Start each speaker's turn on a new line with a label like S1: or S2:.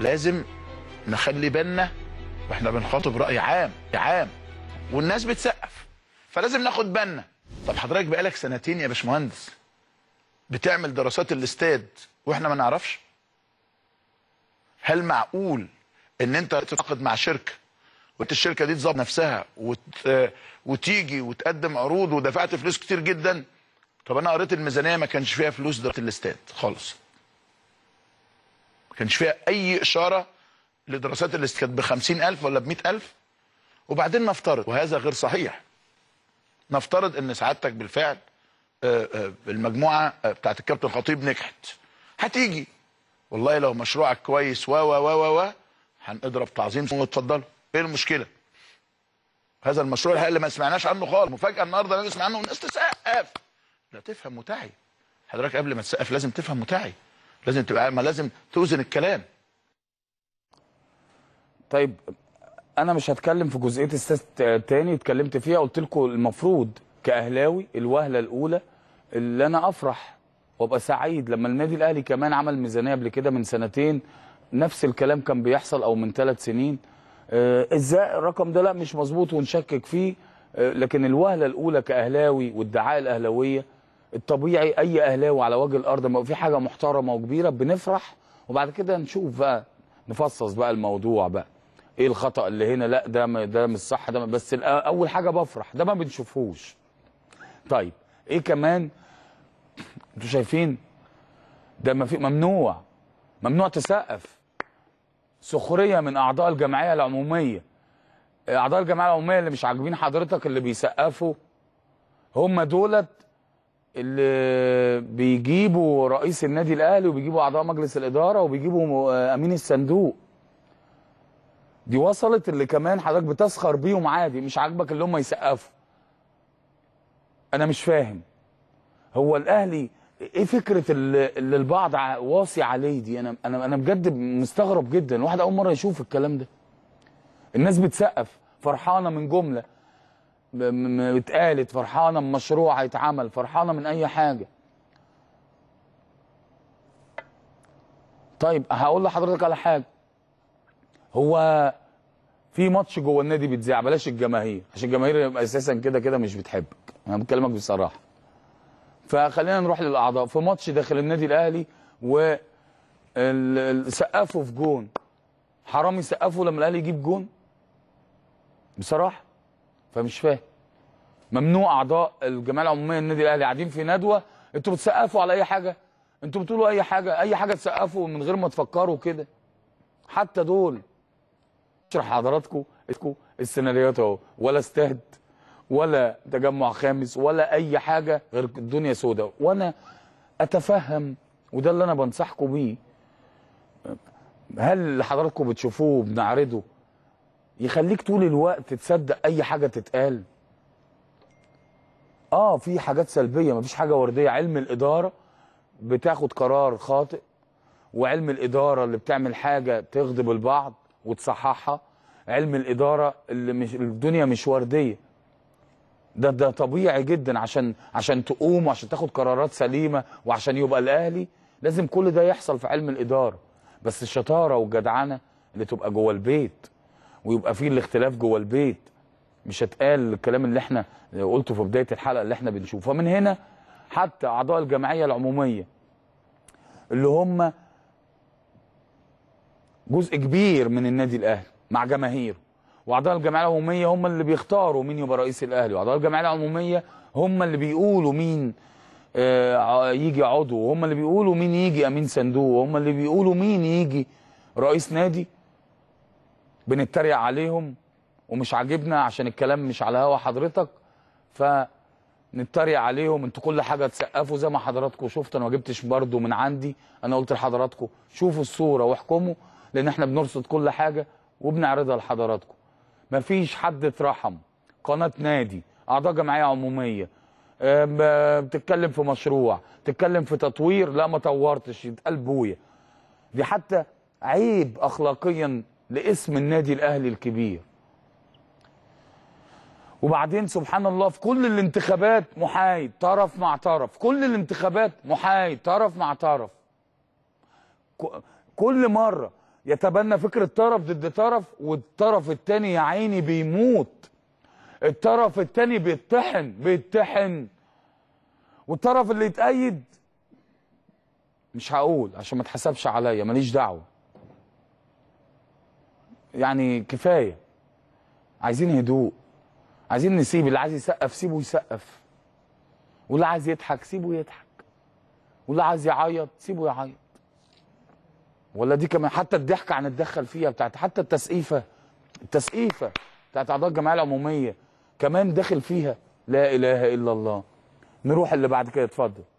S1: لازم نخلي بالنا واحنا بنخاطب راي عام عام والناس بتسقف فلازم ناخد بالنا طب حضرتك بقالك سنتين يا باشمهندس بتعمل دراسات الاستاد واحنا ما نعرفش هل معقول ان انت تتعاقد مع شركه وانت الشركه دي تظبط نفسها وت... وتيجي وتقدم عروض ودفعت فلوس كتير جدا طب انا قريت الميزانيه ما كانش فيها فلوس دراسه الاستاد خالص كانش فيها اي اشاره لدراسات اللي كانت ب 50000 ولا ب 100000 وبعدين نفترض وهذا غير صحيح نفترض ان سعادتك بالفعل آه، آه، المجموعه آه، بتاعت الكابتن خطيب نجحت هتيجي والله لو مشروعك كويس و و و و و هنضرب تعظيم واتفضلوا ايه المشكله هذا المشروع اللي ما سمعناش عنه خالص مفاجاه النهارده نسمع عنه والناس تسقف لا تفهم وتعي حضرتك قبل ما تسقف لازم تفهم وتعي لازم تبقى ما لازم توزن الكلام طيب
S2: انا مش هتكلم في جزئيه السيست تاني اتكلمت فيها قلت لكم المفروض كاهلاوي الوهله الاولى اللي انا افرح وابقى سعيد لما النادي الاهلي كمان عمل ميزانيه قبل كده من سنتين نفس الكلام كان بيحصل او من ثلاث سنين آه، ازاي الرقم ده لا مش مظبوط ونشكك فيه آه، لكن الوهله الاولى كاهلاوي والدعاء الاهلاويه الطبيعي اي اهلاوي على وجه الارض ما في حاجه محترمه وكبيره بنفرح وبعد كده نشوف بقى نفصص بقى الموضوع بقى ايه الخطا اللي هنا لا ده ده مش صح ده بس اول حاجه بفرح ده ما بنشوفهوش طيب ايه كمان انتوا شايفين ده ما في ممنوع ممنوع تسقف سخريه من اعضاء الجمعيه العموميه اعضاء الجمعيه العموميه اللي مش عاجبين حضرتك اللي بيسقفوا هم دولت اللي بيجيبوا رئيس النادي الاهلي وبيجيبوا اعضاء مجلس الاداره وبيجيبوا امين الصندوق دي وصلت اللي كمان حضرتك بتسخر بيهم عادي مش عاجبك اللي هم يسقفوا انا مش فاهم هو الاهلي ايه فكره اللي البعض واصي عليه دي انا انا انا بجد مستغرب جدا واحد اول مره يشوف الكلام ده الناس بتسقف فرحانه من جمله اتقالت فرحانه من مشروع هيتعمل فرحانه من اي حاجه طيب هقول لحضرتك على حاجه هو في ماتش جوه النادي بيتذاع بلاش الجماهير عشان الجماهير اساسا كده كده مش بتحبك انا بكلمك بصراحه فخلينا نروح للاعضاء في ماتش داخل النادي الاهلي و سقفوا في جون حرام يسقفوا لما الاهلي يجيب جون بصراحه فمش فاهم ممنوع اعضاء الجمعيه العموميه النادي الاهلي قاعدين في ندوه انتوا بتسقفوا على اي حاجه انتوا بتقولوا اي حاجه اي حاجه تسقفوا من غير ما تفكروا كده حتى دول اشرح حضراتكم السيناريوهات اهو ولا استاد ولا تجمع خامس ولا اي حاجه غير الدنيا سوداء وانا اتفهم وده اللي انا بنصحكم بيه هل حضراتكم بتشوفوه بنعرضه يخليك طول الوقت تصدق اي حاجه تتقال اه في حاجات سلبيه مفيش حاجه ورديه علم الاداره بتاخد قرار خاطئ وعلم الاداره اللي بتعمل حاجه تغضب البعض وتصححها علم الاداره اللي مش الدنيا مش ورديه ده ده طبيعي جدا عشان عشان تقوم وعشان تاخد قرارات سليمه وعشان يبقى الاهلي لازم كل ده يحصل في علم الاداره بس الشطاره والجدعنه اللي تبقى جوه البيت ويبقى فيه الاختلاف جوه البيت مش هتقال الكلام اللي احنا قلته في بدايه الحلقه اللي احنا بنشوفه من هنا حتى اعضاء الجمعيه العموميه اللي هم جزء كبير من النادي الاهلي مع جماهيره واعضاء الجمعيه العموميه هم اللي بيختاروا مين يبقى رئيس الاهلي واعضاء الجمعيه العموميه هم اللي بيقولوا مين آه، يجي عضو وهم اللي بيقولوا مين يجي امين صندوق وهم اللي بيقولوا مين يجي رئيس نادي بنتريق عليهم ومش عاجبنا عشان الكلام مش على هوا حضرتك فنتريق عليهم انتوا كل حاجه تسقفوا زي ما حضراتكم شفتوا انا ما جبتش برده من عندي انا قلت لحضراتكم شوفوا الصوره واحكموا لان احنا بنرصد كل حاجه وبنعرضها لحضراتكم مفيش حد اترحم قناه نادي اعضاء جمعيه عموميه آه، بتتكلم في مشروع تتكلم في تطوير لا ما طورتش يتقال بويا دي حتى عيب اخلاقيا لاسم النادي الاهلي الكبير وبعدين سبحان الله في كل الانتخابات محايد طرف مع طرف كل الانتخابات محايد طرف مع طرف كل مرة يتبنى فكرة طرف ضد طرف والطرف التاني يا عيني بيموت الطرف التاني بيتحن بيتحن والطرف اللي يتأيد مش هقول عشان ما تحسبش عليا ماليش دعوه يعني كفايه عايزين هدوء عايزين نسيب اللي عايز يسقف سيبه يسقف واللي عايز يضحك سيبه يضحك واللي عايز يعيط سيبه يعيط ولا دي كمان حتى الضحكه هنتدخل فيها بتاعت حتى التسقيفه التسقيفه بتاعت اعضاء الجمعيه العموميه كمان داخل فيها لا اله الا الله نروح اللي بعد كده اتفضل